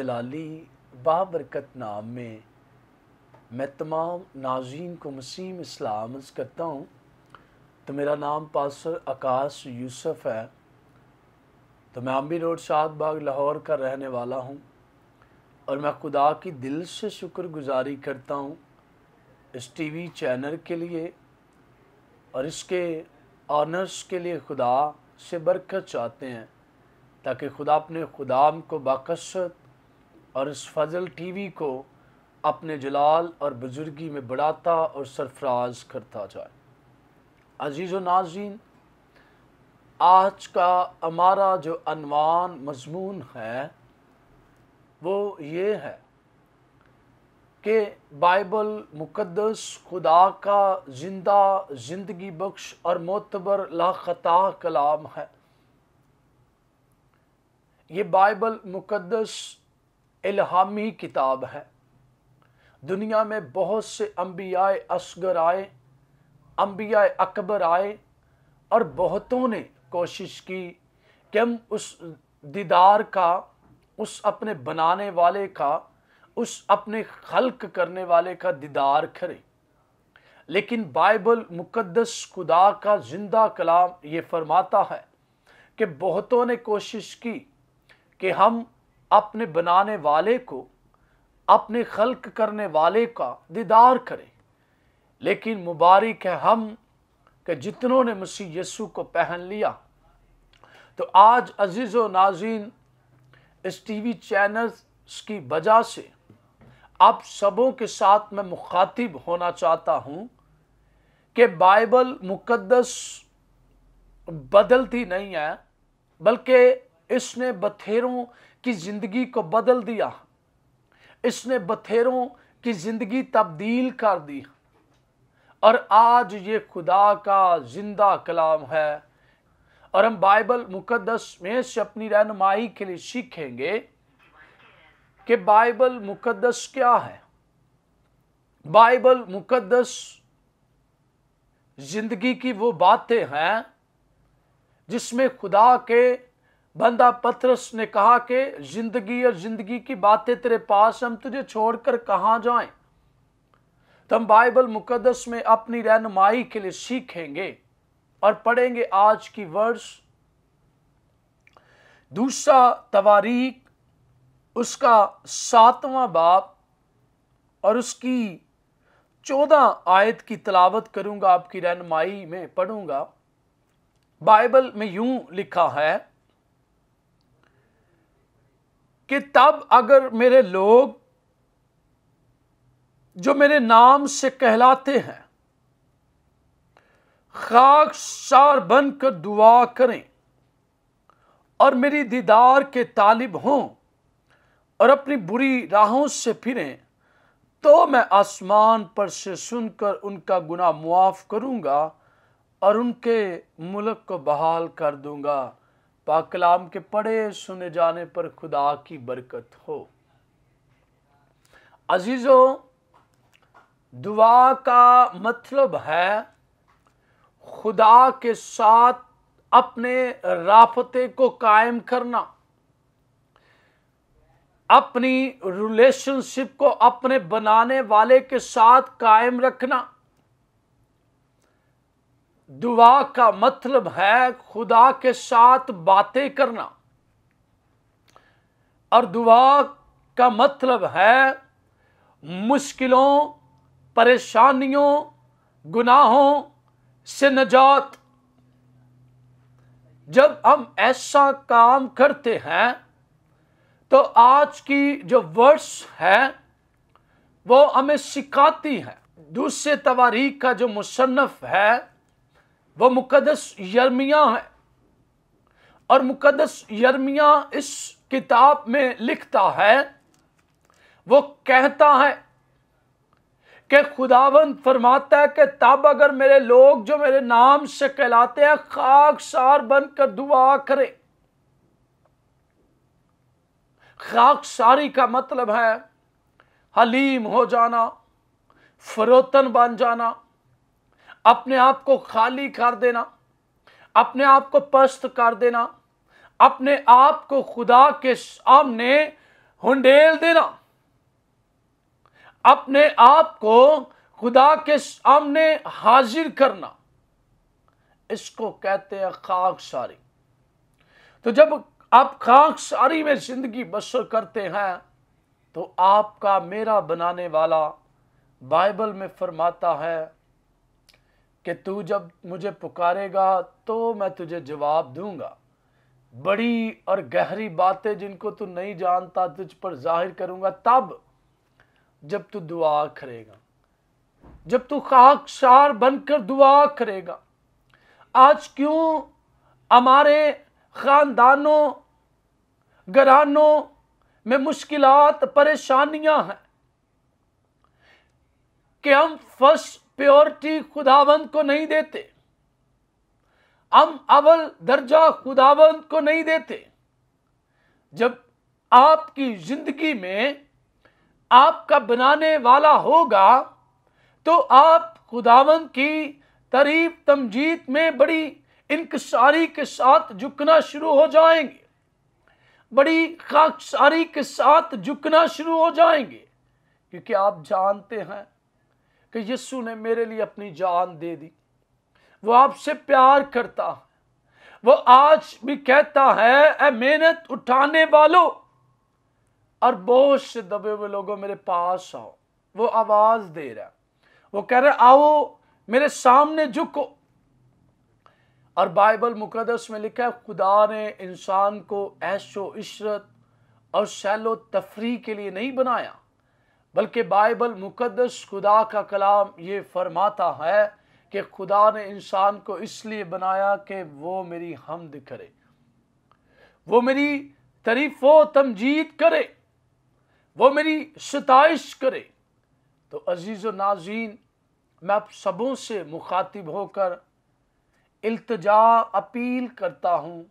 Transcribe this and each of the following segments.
जलाली बाबरकत नाम में मैं तमाम नाजीन को मसीम इस्लाम करता हूँ तो मेरा नाम पासर आकाश यूसुफ है तो मैं आम्बी रोड शाद बाग लाहौर का रहने वाला हूँ और मैं खुदा की दिल से शुक्रगुजारी करता हूँ इस टी वी चैनल के लिए और इसके ऑनर्स के लिए खुदा से बरकत चाहते हैं ताकि खुदा अपने खुदाम को बाकसत और इस फजल टीवी को अपने जलाल और बुजुर्गी में बढ़ाता और सरफराज करता जाए अजीज़ नाजीन आज का हमारा जो अनवान मजमून है वो ये है कि बाइबल मुकद्दस खुदा का जिंदा जिंदगी बख्श और मोतबर लाखता कलाम है ये बाइबल मुकद्दस इल्हामी किताब है दुनिया में बहुत से अम्बिया असगर आए अम्बिया अकबर आए और बहुतों ने कोशिश की कि हम उस दीदार का उस अपने बनाने वाले का उस अपने खल्क करने वाले का दीदार करें लेकिन बाइबल मुकद्दस खुदा का जिंदा कलाम ये फरमाता है कि बहुतों ने कोशिश की कि हम अपने बनाने वाले को अपने खल्क करने वाले का दीदार करें लेकिन मुबारक है हम कि जितनों ने मसीह यसु को पहन लिया तो आज अजीज़ व नाजीन इस टी वी चैनल्स की वजह से आप सबों के साथ मैं मुखातिब होना चाहता हूँ कि बाइबल मुकद्दस बदलती नहीं है बल्कि इसने बथेरों की ज़िंदगी को बदल दिया इसने बथेरों की ज़िंदगी तब्दील कर दी और आज ये खुदा का ज़िंदा कलाम है और हम बाइबल मुकदस में से अपनी रहनुमाई के लिए सीखेंगे कि बाइबल मुकदस क्या है बाइबल मुकदस ज़िंदगी की वो बातें हैं जिसमें खुदा के बंदा पथरस ने कहा कि जिंदगी और जिंदगी की बातें तेरे पास हम तुझे छोड़कर कहाँ जाएं तुम बाइबल मुकदस में अपनी रहनुमाई के लिए सीखेंगे और पढ़ेंगे आज की वर्ष दूसरा तवारीख उसका सातवां बाप और उसकी चौदह आयत की तलावत करूंगा आपकी रहनुमाई में पढ़ूंगा बाइबल में यूं लिखा है कि तब अगर मेरे लोग जो मेरे नाम से कहलाते हैं खाक सार बनकर दुआ करें और मेरी दीदार के तालिब हों और अपनी बुरी राहों से फिरें तो मैं आसमान पर से सुनकर उनका गुनाह मुआफ़ करूँगा और उनके मुल्क को बहाल कर दूंगा पाकलाम के पढ़े सुने जाने पर खुदा की बरकत हो अजीज़ों दुआ का मतलब है खुदा के साथ अपने राफते को कायम करना अपनी रिलेशनशिप को अपने बनाने वाले के साथ कायम रखना दुआ का मतलब है खुदा के साथ बातें करना और दुआ का मतलब है मुश्किलों परेशानियों गुनाहों से नजात जब हम ऐसा काम करते हैं तो आज की जो वर्ष है वो हमें सिखाती है दूसरे तवारीख का जो मुसनफ़ है वह मुकदस यर्मिया है और मुकदस यर्मिया इस किताब में लिखता है वो कहता है कि खुदावन फरमाता है कि तब अगर मेरे लोग जो मेरे नाम से कहलाते हैं खाक सार बनकर दुआ करें सारी का मतलब है हलीम हो जाना फरोतन बन जाना अपने आप को खाली कर देना अपने आप को पस्त कर देना अपने आप को खुदा के सामने हुंडेल देना अपने आप को खुदा के सामने हाजिर करना इसको कहते हैं खाक सारी तो जब आप खाक सारी में जिंदगी बसर करते हैं तो आपका मेरा बनाने वाला बाइबल में फरमाता है कि तू जब मुझे पुकारेगा तो मैं तुझे जवाब दूंगा बड़ी और गहरी बातें जिनको तू नहीं जानता तुझ पर जाहिर करूंगा तब जब तू दुआ करेगा जब तू खाकशार बनकर दुआ करेगा आज क्यों हमारे ख़ानदानों घरानों में मुश्किलात परेशानियां हैं कि हम फर्स्ट प्योरिटी खुदावंद को नहीं देते हम अवल दर्जा खुदावंद को नहीं देते जब आपकी जिंदगी में आपका बनाने वाला होगा तो आप खुदावंद की तरीफ तमजीत में बड़ी इंकसारी के साथ झुकना शुरू हो जाएंगे बड़ी खाकसारी के साथ झुकना शुरू हो जाएंगे क्योंकि आप जानते हैं कि यस्सु ने मेरे लिए अपनी जान दे दी वो आपसे प्यार करता वो आज भी कहता है ए मेहनत उठाने वालों और बहुत से दबे हुए लोगों मेरे पास आओ वो आवाज़ दे रहा है वो कह रहे आओ मेरे सामने झुको और बाइबल मुकदस में लिखा है खुदा ने इंसान को ऐशो इशरत और सैलो तफरी के लिए नहीं बनाया बल्कि बाइबल मुकदस खुदा का कलाम ये फरमाता है कि खुदा ने इंसान को इसलिए बनाया कि वो मेरी हमद करे वो मेरी तरीफ़ व तमजीद करे वो मेरी सताइश करे तो अजीज़ नाजीन मैं आप सबों से मुखातिब होकर इल्तजा अपील करता हूँ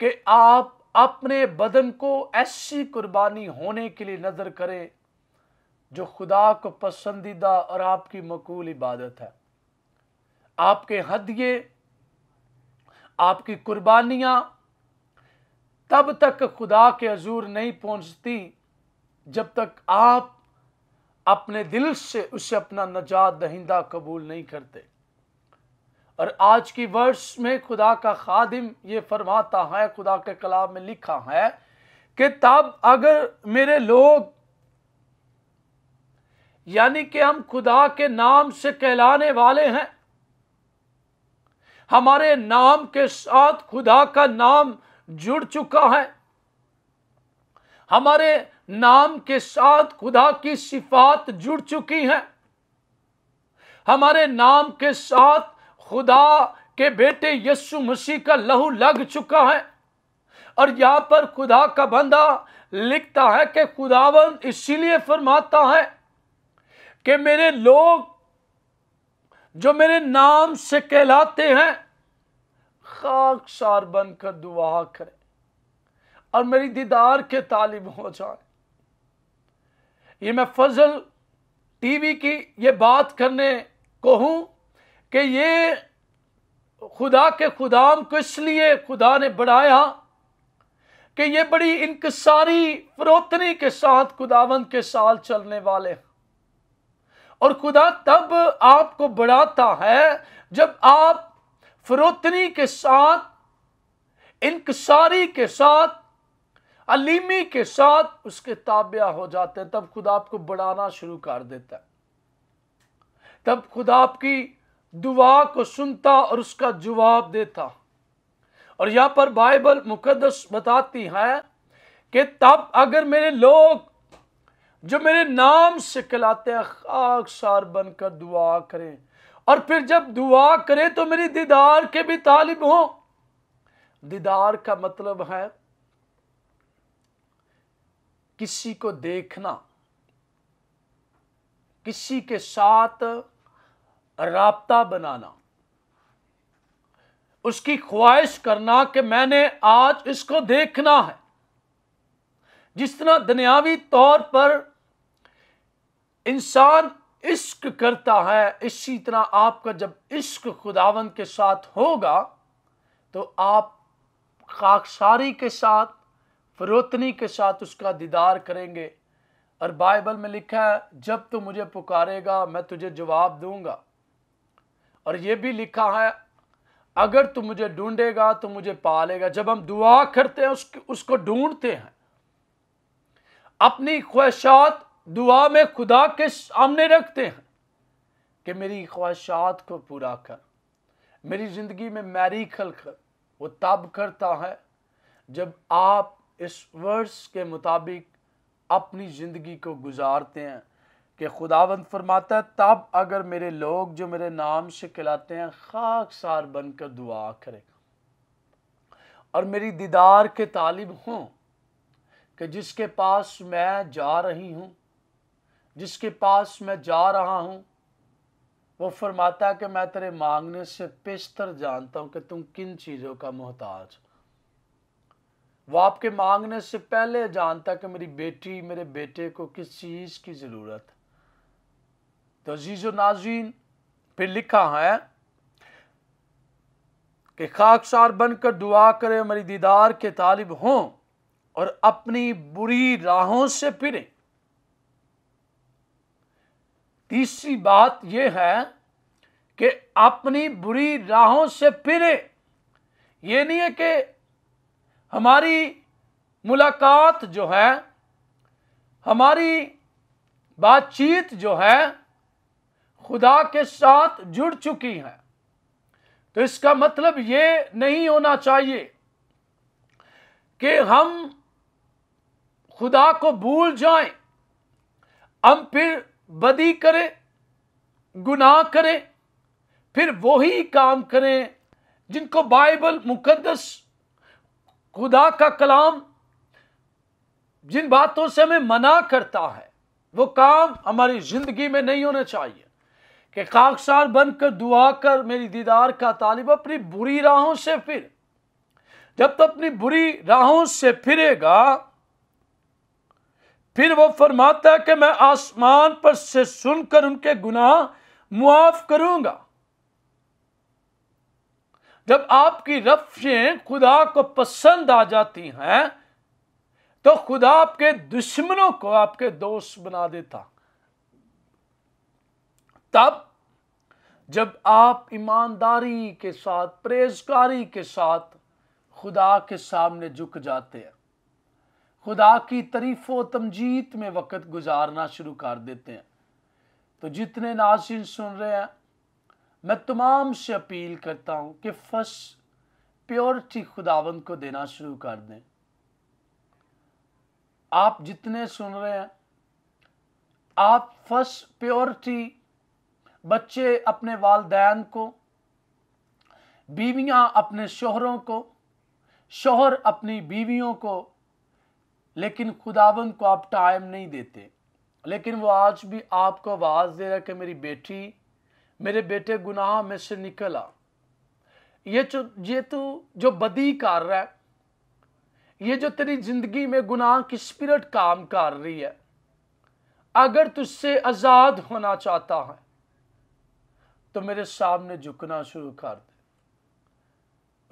कि आप अपने बदन को ऐसी कुर्बानी होने के लिए नज़र करें जो खुदा को पसंदीदा और आपकी मकूल इबादत है आपके हदिये आपकी कुर्बानियाँ तब तक खुदा के हजूर नहीं पहुँचती जब तक आप अपने दिल से उसे अपना नजात दहिंदा कबूल नहीं करते और आज की वर्ष में खुदा का खादिम ये फरमाता है खुदा के कलाब में लिखा है कि तब अगर मेरे लोग यानी कि हम खुदा के नाम से कहलाने वाले हैं हमारे नाम के साथ खुदा का नाम जुड़ चुका है हमारे नाम के साथ खुदा की सिफात जुड़ चुकी हैं हमारे नाम के साथ खुदा के बेटे यस्सु मसीह का लहू लग चुका है और यहाँ पर खुदा का बंदा लिखता है कि खुदावन इसीलिए फरमाता है कि मेरे लोग जो मेरे नाम से कहलाते हैं खाक सार बनकर दुआ करें और मेरी दीदार के तालिब हो जाए ये मैं फजल टीवी की ये बात करने को हूं कि ये खुदा के खुदाम को इसलिए खुदा ने बढ़ाया कि ये बड़ी इंकसारी फरोतनी के साथ खुदावंद के साल चलने वाले हैं और खुदा तब आपको बढ़ाता है जब आप फरोतनी के साथ इंकसारी के साथ अलीमी के साथ उसके ताबिया हो जाते हैं तब खुदा आपको बढ़ाना शुरू कर देता है तब खुदा आपकी दुआ को सुनता और उसका जवाब देता और यहां पर बाइबल मुकदस बताती है कि तब अगर मेरे लोग जो मेरे नाम से कहलाते हैं खाकसार बनकर दुआ करें और फिर जब दुआ करें तो मेरी दीदार के भी तालिब हों दीदार का मतलब है किसी को देखना किसी के साथ रबता बनाना उसकी ख्वाहिश करना कि मैंने आज इसको देखना है जिस तरह दुनियावी तौर पर इंसान इश्क करता है इसी तरह आपका जब इश्क खुदावन के साथ होगा तो आप खाकसारी के साथ फरोतनी के साथ उसका दीदार करेंगे और बाइबल में लिखा है जब तू मुझे पुकारेगा मैं तुझे जवाब दूंगा और यह भी लिखा है अगर तू मुझे ढूंढेगा तो मुझे पालेगा जब हम दुआ करते हैं उसको ढूंढते हैं अपनी ख्वाहिशात दुआ में खुदा के सामने रखते हैं कि मेरी ख्वाहिशात को पूरा कर मेरी ज़िंदगी में मैरी खल कर वो तब करता है जब आप इस वर्ष के मुताबिक अपनी ज़िंदगी को गुजारते हैं कि खुदावंद फरमाता है तब अगर मेरे लोग जो मेरे नाम से कहलाते हैं खाकसार बनकर दुआ करें और मेरी दीदार के तालिब हों कि जिसके पास मैं जा रही हूँ जिसके पास मैं जा रहा हूँ वो फरमाता है कि मैं तेरे मांगने से पेशतर जानता हूँ कि तुम किन चीज़ों का मोहताज वो आपके मांगने से पहले जानता कि मेरी बेटी मेरे बेटे को किस चीज़ की ज़रूरत तो अजीज़ नाजीन फिर लिखा है कि खाकसार बनकर दुआ करें मेरी दीदार के तालिब हों और अपनी बुरी राहों से फिरें तीसरी बात यह है कि अपनी बुरी राहों से फिरे ये नहीं है कि हमारी मुलाकात जो है हमारी बातचीत जो है खुदा के साथ जुड़ चुकी है तो इसका मतलब ये नहीं होना चाहिए कि हम खुदा को भूल जाएं हम फिर बदी करें गुनाह करें फिर वही काम करें जिनको बाइबल मुक़दस खुदा का कलाम जिन बातों से हमें मना करता है वो काम हमारी ज़िंदगी में नहीं होना चाहिए कि खाकसार बनकर दुआ कर मेरी दीदार का तालिब अपनी बुरी राहों से फिर जब तो अपनी बुरी राहों से फिरेगा फिर वो फरमाता है कि मैं आसमान पर से सुनकर उनके गुनाह मुआफ करूंगा जब आपकी रफ्शें खुदा को पसंद आ जाती हैं तो खुदा आपके दुश्मनों को आपके दोस्त बना देता तब जब आप ईमानदारी के साथ परहेजगारी के साथ खुदा के सामने झुक जाते हैं खुदा की तरीफ़ो तमजीत तमजीद में वक़्त गुजारना शुरू कर देते हैं तो जितने नाजिन सुन रहे हैं मैं तमाम से अपील करता हूँ कि फर्स्ट प्योरिटी खुदावंद को देना शुरू कर दें आप जितने सुन रहे हैं आप फर्स्ट प्योरिटी बच्चे अपने वालदेन को बीवियाँ अपने शोहरों को शोहर अपनी बीवियों को लेकिन खुदावन को आप टाइम नहीं देते लेकिन वो आज भी आपको आवाज़ दे रहा है कि मेरी बेटी मेरे बेटे गुनाह में से निकला ये जो ये तो जो बदी कर रहा है ये जो तेरी जिंदगी में गुनाह की स्पिरिट काम कर रही है अगर तुझसे आज़ाद होना चाहता है तो मेरे सामने झुकना शुरू कर दे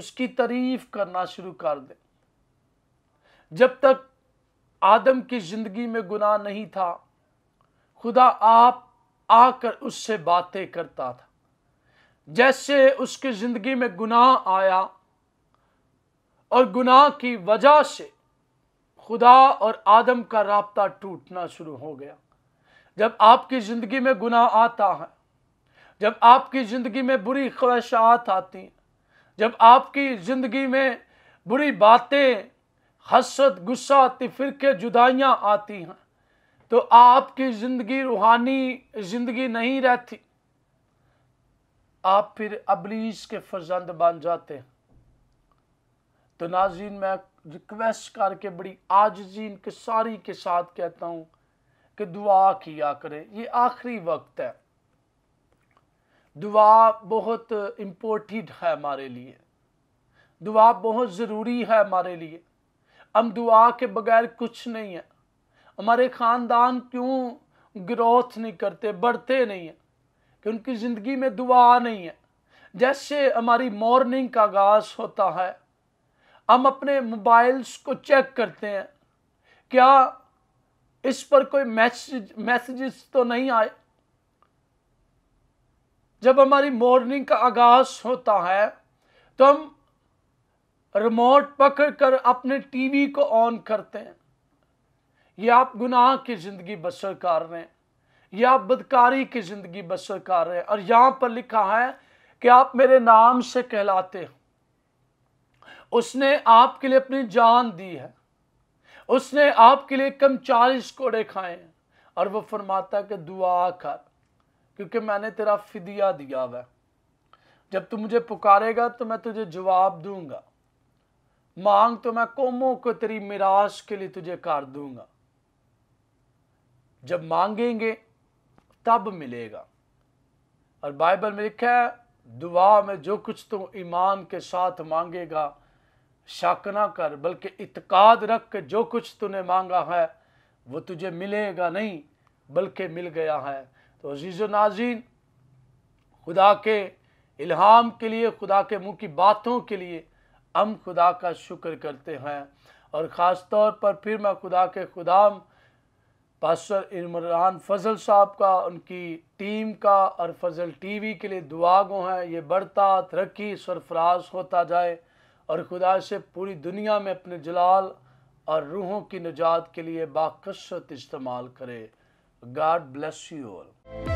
उसकी तारीफ करना शुरू कर दे जब तक आदम की ज़िंदगी में गुनाह नहीं था खुदा आप आकर उससे बातें करता था जैसे उसकी ज़िंदगी में गुनाह आया और गुनाह की वजह से खुदा और आदम का रबता टूटना शुरू हो गया जब आपकी ज़िंदगी में गुनाह आता है जब आपकी ज़िंदगी में बुरी ख्वाहिशात आती हैं जब आपकी ज़िंदगी में बुरी बातें हसरत गुस्सा आती फिर जुदाइयाँ आती हैं तो आपकी ज़िंदगी रूहानी ज़िंदगी नहीं रहती आप फिर अबलीस के फर्जंद बन जाते हैं तो नाजीन मैं रिक्वेस्ट करके बड़ी आजीन के सारी के साथ कहता हूँ कि दुआ किया करें ये आखिरी वक्त है दुआ बहुत इम्पोर्टेंट है हमारे लिए दुआ बहुत ज़रूरी है हमारे लिए हम दुआ के बगैर कुछ नहीं है हमारे ख़ानदान क्यों ग्रोथ नहीं करते बढ़ते नहीं हैं कि उनकी ज़िंदगी में दुआ नहीं है जैसे हमारी मॉर्निंग का आगाज़ होता है हम अपने मोबाइल्स को चेक करते हैं क्या इस पर कोई मैसेज मैसेजेस तो नहीं आए जब हमारी मॉर्निंग का आगाज़ होता है तो हम रिमोट पकड़कर अपने टीवी को ऑन करते हैं यह आप गुनाह की ज़िंदगी बसर कर रहे हैं यह आप बदकारी की ज़िंदगी बसर कर रहे हैं और यहां पर लिखा है कि आप मेरे नाम से कहलाते हो उसने आपके लिए अपनी जान दी है उसने आपके लिए कम चालीस कोड़े खाए हैं और वह फरमाता के कि दुआ कर क्योंकि मैंने तेरा फिदिया दिया हुआ जब तू मुझे पुकारेगा तो मैं तुझे जवाब दूंगा मांग तो मैं कौमों को तेरी मिराश के लिए तुझे कर दूंगा जब मांगेंगे तब मिलेगा और बाइबल में लिखा है दुआ में जो कुछ तुम ईमान के साथ मांगेगा शक ना कर बल्कि इतकाद रख के जो कुछ तूने मांगा है वो तुझे मिलेगा नहीं बल्कि मिल गया है तो अजीज़ नाजीन खुदा के इल्हाम के लिए खुदा के मुँह की बातों के लिए हम खुदा का शुक्र करते हैं और ख़ास तौर पर फिर मैं खुदा के खुदाम पास्टर इमरान फजल साहब का उनकी टीम का और फजल टीवी के लिए दुआ गो हैं ये बढ़ता तरक्की सरफराज होता जाए और खुदा से पूरी दुनिया में अपने जलाल और रूहों की निजात के लिए बाकसरत इस्तेमाल करे गाड ब्लेस यू ऑल